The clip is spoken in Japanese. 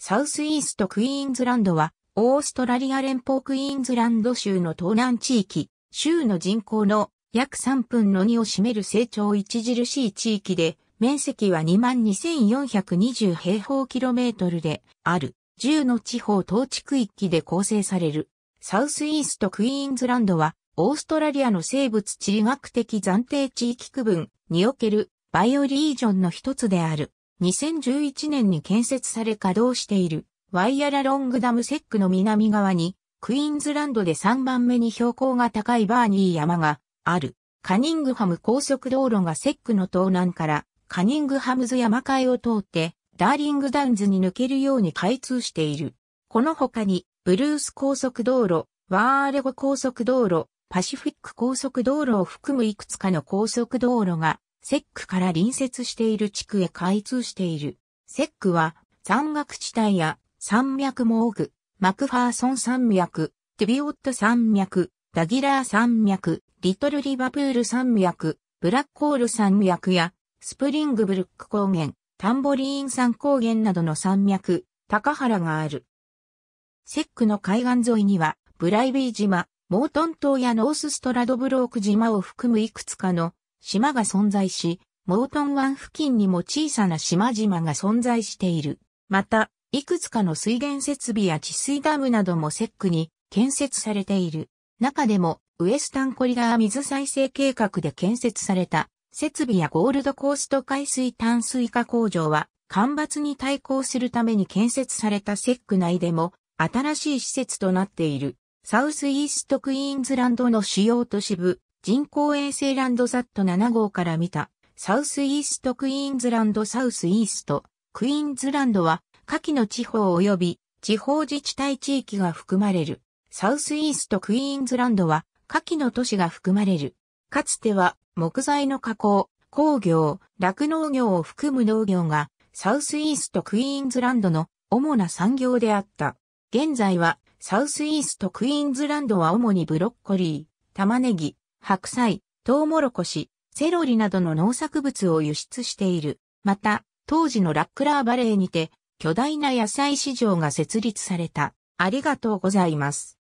サウスイーストクイーンズランドは、オーストラリア連邦クイーンズランド州の東南地域、州の人口の約3分の2を占める成長著しい地域で、面積は22,420平方キロメートルである、10の地方統治区域で構成される。サウスイーストクイーンズランドは、オーストラリアの生物地理学的暫定地域区分におけるバイオリージョンの一つである。2011年に建設され稼働しているワイヤラロングダムセックの南側にクイーンズランドで3番目に標高が高いバーニー山があるカニングハム高速道路がセックの東南からカニングハムズ山海を通ってダーリングダウンズに抜けるように開通している。この他にブルース高速道路、ワーレゴ高速道路、パシフィック高速道路を含むいくつかの高速道路がセックから隣接している地区へ開通している。セックは山岳地帯や山脈も多く、マクファーソン山脈、テビオット山脈、ダギラー山脈、リトルリバプール山脈、ブラックホール山脈やスプリングブルック高原、タンボリーン山高原などの山脈、高原がある。セックの海岸沿いには、ブライビー島、モートン島やノースストラドブローク島を含むいくつかの島が存在し、モートン湾付近にも小さな島々が存在している。また、いくつかの水源設備や治水ダムなどもセックに建設されている。中でも、ウエスタンコリダー水再生計画で建設された設備やゴールドコースト海水淡水化工場は、干ばつに対抗するために建設されたセック内でも、新しい施設となっている。サウスイーストクイーンズランドの主要都市部、人工衛星ランドサット7号から見た、サウスイーストクイーンズランドサウスイースト、クイーンズランドは、下記の地方及び地方自治体地域が含まれる。サウスイーストクイーンズランドは、下記の都市が含まれる。かつては、木材の加工、工業、酪農業を含む農業が、サウスイーストクイーンズランドの主な産業であった。現在は、サウスイーストクイーンズランドは主にブロッコリー、玉ねぎ、白菜、トウモロコシ、セロリなどの農作物を輸出している。また、当時のラックラーバレーにて、巨大な野菜市場が設立された。ありがとうございます。